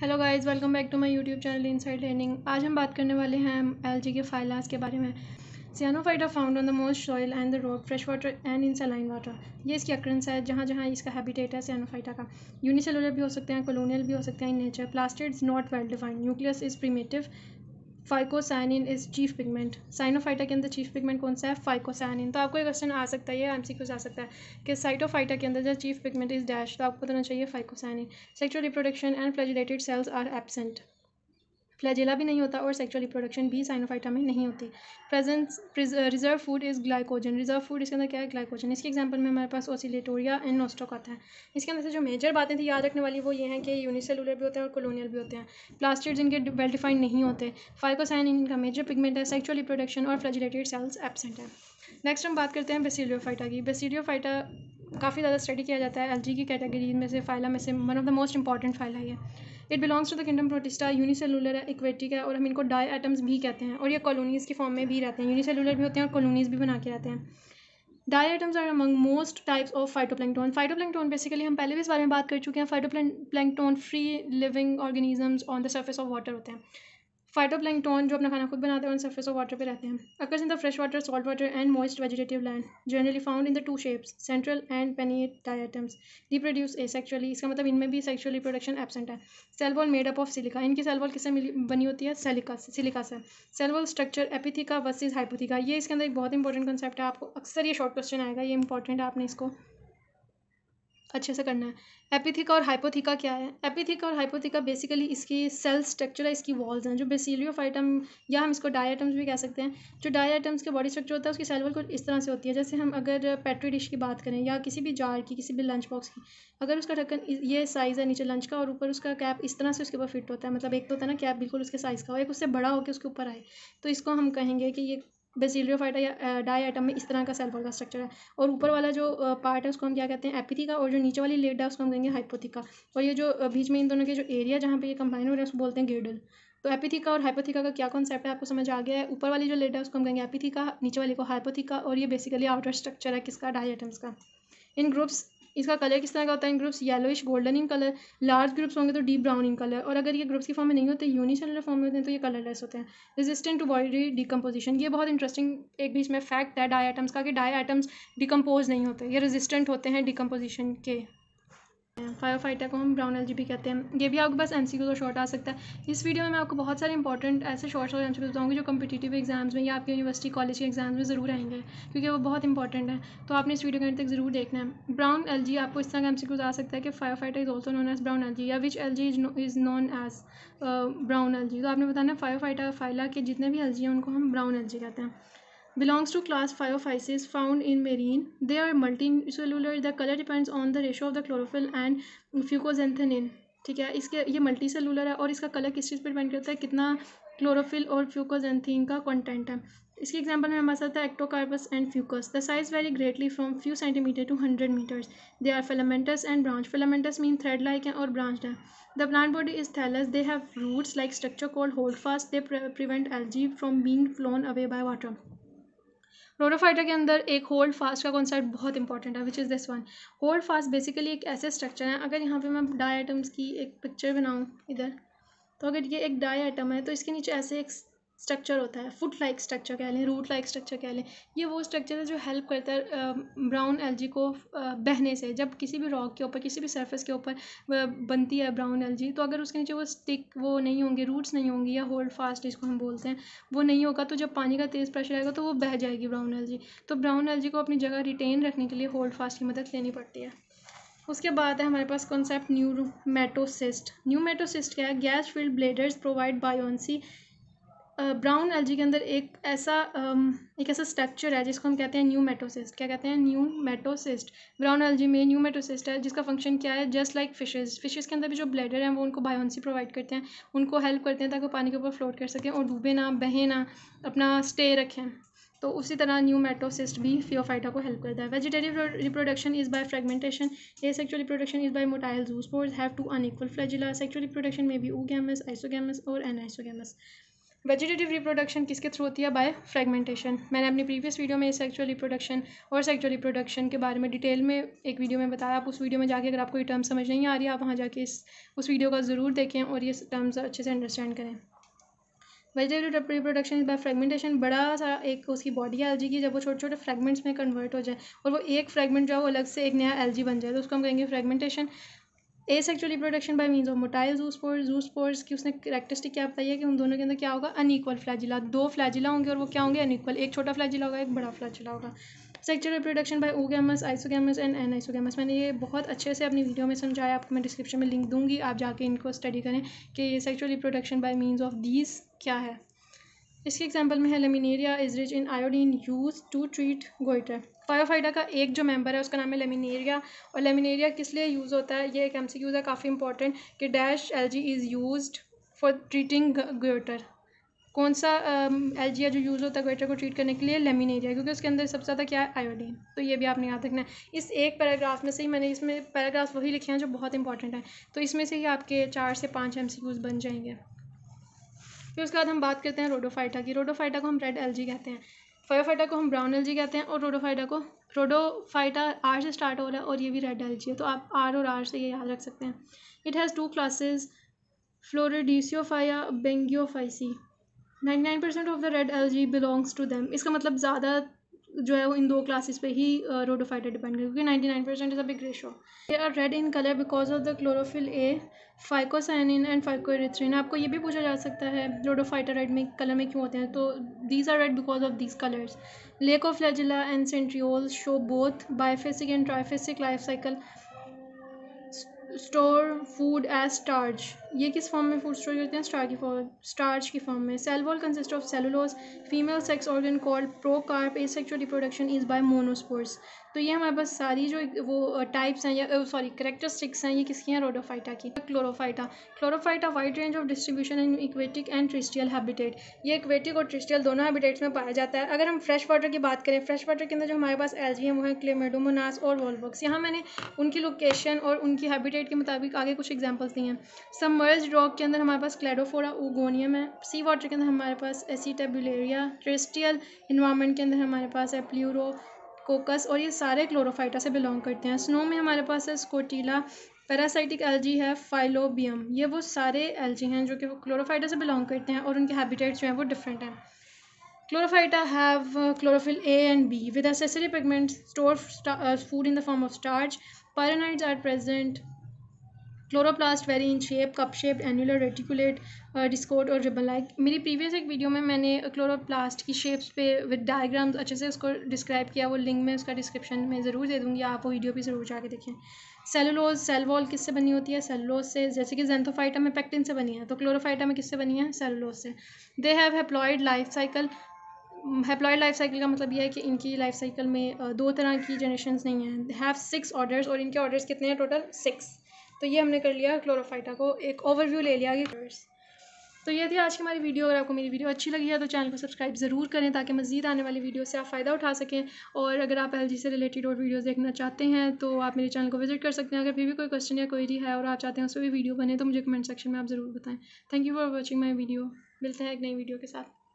Hello guys welcome back to my YouTube channel Inside Learning आज हम बात करने वाले हैं जी के फाइलास के बारे में cyanophyta found on the most soil and the rock fresh water and in saline water ये इसकी अक्रंस है जहाँ जहाँ इसका हैबिटेट है सियानोफाइटा का यूनिसेलुलर भी हो सकते हैं कॉलोनियल भी हो सकते हैं in nature plastids not well defined nucleus is primitive phycocyanin is chief pigment cyanophyta के अंदर चीफ पिगमेंट कौन सा है फाइकोसाइनिन तो आपको ये क्वेश्चन आ सकता है या एम आ सकता है कि साइटोफाइटा के अंदर जो चीफ पिगमेंट इज़ डैश तो आपको बताना चाहिए phycocyanin sexual reproduction and flagellated cells are absent flagella भी नहीं होता और सेक्चुअल रिप्रोडक्शन भी साइनोफाइटा में नहीं होती presence reserve food is glycogen reserve food इसके अंदर क्या है ग्लाइकोजन इसके एग्जांपल में हमारे पास ओसिलेटोरिया एंड नोस्टोक आता है इसके अंदर से जो मेजर बातें थी याद रखने वाली वो ये हैं कि यूनिसेलुलर भी होते हैं और कोलोनियल भी होते हैं प्लास्टिड जिनके वेल डिफाइंड नहीं होते फाइकोसाइन इनका मेजर पिगमेंट है सेक्चुअल रिप्रोडक्शन और फ्लैजिलेटेड सेल्स एबसेंट है नेक्स्ट हम बात करते हैं बेसिलियोफाइटा की बेसिलियोफाइटा काफ़ी ज़्यादा स्टडी किया जाता है एलजी की कैटेगरी में से फाइला में से one of the most important phyla है it belongs to the kingdom Protista unicellular है इक्वेटिक है और हम इनको डाई एटम्स भी कहते हैं और ये कॉलोनीज़ के फॉर्म में भी रहते हैं यूनिसेलुलर भी होते हैं और कॉलोनीज़ भी बना के रहते हैं diatoms are among most types of phytoplankton phytoplankton basically हम पहले भी इस बारे में बात कर चुके हैं phytoplankton free living organisms on the surface of water होते हैं फाइटोप्लैंकटॉन जो अपना खाना खुद बनाते हैं और सर्फेस ऑफ वाटर पे रहते हैं occurs in the fresh water salt water and moist vegetative land generally found in the two shapes central and pennate diatoms reproduce asexually इसका मतलब इनमें भी सेक्चुअल रिप्रोडक्शन एबसेंट है cell wall made up of silica इनकी cell wall किससे बनी होती है सेलिका से सिलिका से cell wall structure epitheca versus hypotheca ये इसके अंदर एक बहुत इंपॉर्टेंट कंसेप्ट है आपको अक्सर ये शॉर्ट क्वेश्चन आएगा ये इंपॉर्टेंट है आपने इसको अच्छे से करना है एपिथिका और हाइपोथिका क्या है एपिथिका और हाइपोथिका बेसिकली इसकी सेल स्ट्रक्चर है इसकी वॉल्स हैं जो बेसिलियो आइटम या हम इसको डाई आइटम्स भी कह सकते हैं जो डाई आइटम्स के बॉडी स्ट्रक्चर होता है उसकी सेल वॉल कुछ इस तरह से होती है जैसे हम अगर पेट्री डिश की बात करें या किसी भी जार की किसी भी लंच बॉक्स की अगर उसका ढक्कन ये साइज़ है नीचे लंच का और ऊपर उसका कैप इस तरह से उसके ऊपर फिट होता है मतलब एक तो होता है ना कैप बिल्कुल उसके साइज़ का हो एक उससे बड़ा होकर उसके ऊपर आए तो इसको हम कहेंगे कि ये बेसिलियोफाइटा डाई आइटम में इस तरह का सेल का स्ट्रक्चर है और ऊपर वाला जो पार्ट है उसको हम क्या कहते हैं एपिथिका और जो नीचे वाली लेड है उसको हम कहेंगे हाइपोथिका और ये जो बीच में इन दोनों के जो एरिया जहाँ पे ये कंबाइन हो रहा है उसको बोलते हैं गेडल तो एपिथिका और हाइपोथिका का क्या कॉन्सेप्ट है आपको समझ आ गया है ऊपर वाली जो लेड है उसको हम कहेंगे एपिथिका नीचे वाली को हाइपोथिका और ये बेसिकली आउटर स्ट्रक्चर है किसका डाई आइटम्स का इन ग्रुप्स इसका कलर किस तरह का होता है in groups yellowish golden in colour large groups होंगे तो डीप ब्राउन इन कलर और अगर ये ग्रुप्स की फॉर्म में नहीं होते यूनिसेलर फॉर्म में होते हैं तो ये कलरलेस होते हैं रेजिस्टेंट टू बॉडी डिकम्पोजिशन ये बहुत इंटरेस्टिंग एक बीच में फैक्ट है डाई आइटम्स का कि डाई आइटम्स डिकम्पोज नहीं होते ये रेजिस्टेंट होते हैं डिकम्पोजिशन के फायर फाइटर को हम ब्राउन एल भी कहते हैं ये भी आपके पास एम सी का शॉर्ट आ सकता है इस वीडियो में मैं आपको बहुत सारे इंपॉर्टेंट ऐसे शॉर्ट्स और एम सी बताऊँगी जो कम्पिटेटिव एग्जाम्स में या आपके यूनिवर्सिटी कॉलेज के एग्जाम्स में ज़रूर आएंगे क्योंकि वो बहुत इंपॉर्टेंट है तो आपने इस वीडियो के अंदर तक जरूर देखना है ब्राउन एल आपको इस तरह का एम सी आ सकता है कि फायर फाइटर is also known as brown algae या which algae is known as brown algae तो आपने बताना फायर फाइटर फाइला के जितने भी एल जी हैं उनको हम ब्राउन एल कहते हैं belongs to class Phyophyces found in marine. They are multicellular. The color depends on the ratio of the chlorophyll and fucosanthanin. ठीक है इसके ये मल्टी सेलुलर है और इसका कलर किस चीज़ पर डिपेंड करता है कितना क्लोरोफिल और फ्यूकोजेंथीन का कंटेंट है इसके एग्जांपल में हमारे साथ है Ectocarpus and Fucus the size vary greatly from few centimetre to hundred metres they are filamentous and branch filamentous mean thread like है और ब्रांच है the plant body is thallus they have roots like structure called holdfast they prevent algae from being flown away by water रोनो फाइटर के अंदर एक holdfast का concept बहुत इंपॉर्टेंट है which is this one hold fast basically एक ऐसे स्ट्रक्चर है अगर यहाँ पे मैं डाई आइटम्स की एक पिक्चर बनाऊँ इधर तो अगर ये एक डाई आइटम है तो इसके नीचे ऐसे एक स्ट्रक्चर होता है फुट लाइक स्ट्रक्चर कह लें रूट लाइक स्ट्रक्चर कह लें ये वो स्ट्रक्चर है जो हेल्प करता है ब्राउन एलजी को बहने से जब किसी भी रॉक के ऊपर किसी भी सरफेस के ऊपर बनती है ब्राउन एलजी तो अगर उसके नीचे वो स्टिक वो नहीं होंगे रूट्स नहीं होंगे या होल्ड फास्ट जिसको हम बोलते हैं वो नहीं होगा तो जब पानी का तेज़ प्रेशर आएगा तो वो बह जाएगी ब्राउन एलजी तो ब्राउन एलजी को अपनी जगह रिटेन रखने के लिए होल्ड फास्ट की मदद लेनी पड़ती है उसके बाद है हमारे पास concept pneumatocyst pneumatocyst क्या है gas filled bladders provide buoyancy brown algae के अंदर एक ऐसा एक ऐसा स्ट्रक्चर है जिसको हम कहते हैं न्यू मेटोसिस्ट क्या कहते हैं न्यू मेटोसिस्ट ब्राउन एलजी में न्यू मेटोसिस्ट है जिसका फंक्शन क्या है जस्ट लाइक फिशेज फिशेज के अंदर भी जो ब्लैडर हैं वो उनको बायोन्सी प्रोवाइड करते हैं उनको हेल्प करते हैं ताकि पानी के ऊपर फ्लोट कर सकें और डूबे ना बहें ना अपना स्टे रखें तो उसी तरह न्यू मेटोसिस्ट भी फियोफाइटा को हेल्प करता है vegetarian reproduction is by fragmentation asexual reproduction is by motile zoospores have two unequal flagella sexual reproduction में भी ऊगैमस गैमस और आइसोगेमस वेजिटेटिव रिप्रोडक्शन किसके थ्रू होती है बाय फ्रेगमेंटेशन मैंने अपनी प्रीवियस वीडियो में सेक्चुअल रिप्रोडक्शन और सेक्चुअल रिप्रोडक्शन के बारे में डिटेल में एक वीडियो में बताया आप उस वीडियो में जाके अगर आपको ये टर्म समझ नहीं आ रही आप वहाँ जाके इस उस वीडियो का ज़रूर देखें और ये टर्म्स अच्छे से अंडरस्टैंड करें वेजिटेटिव रिप्रोडक्शन बाय फ्रेगमेंटेशन बड़ा सारा एक उसकी बॉडी है एलजी की जब वो छोटे छोटे फ्रेगमेंट्स में कन्वर्ट हो जाए और वो एक फ्रेगमेंट जो है वो अलग से एक नया एलजी बन जाए तो उसको हम कहेंगे fragmentation asexual reproduction by means of motile zoospores zoospores की उसने करेक्टरिस्टिक क्या बताई है कि उन दोनों के अंदर क्या होगा अनईक्वल फ्लैजिला दो फ्लैजिला होंगे और वो क्या होंगे अनईक्वल एक छोटा फ्लैजिला होगा एक बड़ा फ्लैजिला होगा sexual reproduction by oogamous isogamous and anisogamous मैंने ये बहुत अच्छे से अपनी वीडियो में समझाया आपको मैं डिस्क्रिप्शन में लिंक दूंगी आप जाके इनको स्टडी करें कि ये sexual reproduction by means of these क्या है इसके एग्जाम्पल में है Laminaria is rich in iodine use to treat goitre phaeophyta का एक जो मेंबर है उसका नाम है लेमिनेरिया और लेमिनेरिया किस लिए यूज़ होता है ये एक एम सी क्यूज़ है काफ़ी इंपॉर्टेंट कि dash algae is use for treating goitre कौन सा एल जी है जो यूज़ होता है ग्वेटर को ट्रीट करने के लिए लेमिनेरिया क्योंकि उसके अंदर सबसे ज़्यादा क्या है आयोडीन तो ये भी आपने याद रखना है इस एक पैराग्राफ में से ही मैंने इसमें पैराग्राफ वही लिखे हैं जो बहुत इंपॉर्टेंट हैं तो इसमें से ही आपके चार से पाँच एम सी क्यूज़ बन जाएंगे फिर उसके बाद हम बात करते हैं रोडोफाइटा की रोडोफाइटा को हम रेड जी कहते हैं फायोफाइटा को हम ब्राउन एलजी कहते हैं और रोडोफाइटा को रोडोफाइटा आर से स्टार्ट हो रहा है और ये भी रेड एलजी है तो आप आर और आर से ये याद रख सकते हैं it has two classes Florideophyceae Bangiophyceae nine percent of the red algae belongs to them इसका मतलब ज़्यादा जो है वो इन दो क्लासेस पे ही रोडोफाइटर डिपेंड करेगी क्योंकि ninety nine percent is a big ratio they are red in colour because of the chlorophyll a phycocyanin and phycoerythrin आपको ये भी पूछा जा सकता है रोडोफाइटर रेड में कलर में क्यों होते हैं तो these are red because of these colours lack of flagella and centriole show both biphasic and triphasic life cycle store food as starch ये किस फॉर्म में फूड स्टोरेज होते हैं स्टार की फॉर्म स्टार्च की फॉर्म में cell wall consist of cellulose female sex organ called procarp asexual reproduction is by monospores तो ये हमारे पास सारी जो वो टाइप्स हैं या सॉरी करेक्टरिस्टिक्स हैं ये किसकी हैं रोडोफाइटा की chlorophyta chlorophyta wide range of distribution in aquatic and terrestrial habitat ये इक्वेटिक और ट्रिस्टियल दोनों हैबिटेट्स में पाया जाता है अगर हम फ्रेश वाटर की बात करें फ्रेश वाटर के अंदर जो हमारे पास एल जी वो है क्लेमेडोमोनास और वॉलबॉक्स यहाँ मैंने उनकी लोकेशन और उनकी हैबिटेट के मुताबिक आगे कुछ एग्जाम्पल्स दी हैं समर स्मर्ज रॉक के अंदर हमारे पास क्लेडोफोरा ओगोनियम है सी वाटर के अंदर हमारे पास एसीटेबुलेरिया ट्रेस्टियल इन्वायरमेंट के अंदर हमारे पास है प्लूरो कोकस और ये सारे क्लोरोफाइटा से बिलोंग करते हैं स्नो में हमारे पास है स्कोटीला पैरासाइटिक एलजी है फाइलोबियम ये वो सारे एलजी हैं जो कि वो क्लोरोफाइटा से बिलोंग करते हैं और उनके हैबिटेट्स जो हैं वो डिफरेंट हैं chlorophyta have chlorophyll a and b with accessory pigment store food in the form of starch pyrenoids are present chloroplast vary in shape cup shape annular reticulate discoid और ribbon like मेरी previous एक video में मैंने chloroplast की shapes पे with diagram अच्छे से उसको डिस्क्राइब किया वो लिंक में उसका डिस्क्रिप्शन में ज़रूर दे दूँगी आप वो वीडियो भी ज़रूर जाके देखें सेलुलोज सेल वॉल किससे बनी होती है सेलुलोज से जैसे कि जेंथोफाइटा में पैक्टिन से बनी है तो क्लोरोफाइटा में किससे बनी है सेलुलोज से they have haploid life cycle haploid life cycle का मतलब यह है कि इनकी लाइफ साइकिल में uh, दो तरह की जनरेशन नहीं हैं हैव सिक्स ऑर्डर्स और इनके ऑर्डर्स कितने हैं टोटल सिक्स तो ये हमने कर लिया क्लोरोफाइटा को एक ओवरव्यू ले लिया तो ये थी आज की हमारी वीडियो अगर आपको मेरी वीडियो अच्छी लगी है तो चैनल को सब्सक्राइब ज़रूर करें ताकि मजीद आने वाली वीडियो से आप फ़ायदा उठा सकें और अगर आप एल से रिलेटेड और वीडियोस देखना चाहते हैं तो आप मेरे चैनल को विजिट कर सकते हैं अगर फिर भी कोई क्वेश्चन या क्वेरी है और आप चाहते हैं उस पर भी वीडियो बने तो मुझे कमेंट सेक्शन में आप ज़रूर बताएं thank you for watching my video मिलते हैं एक नई वीडियो के साथ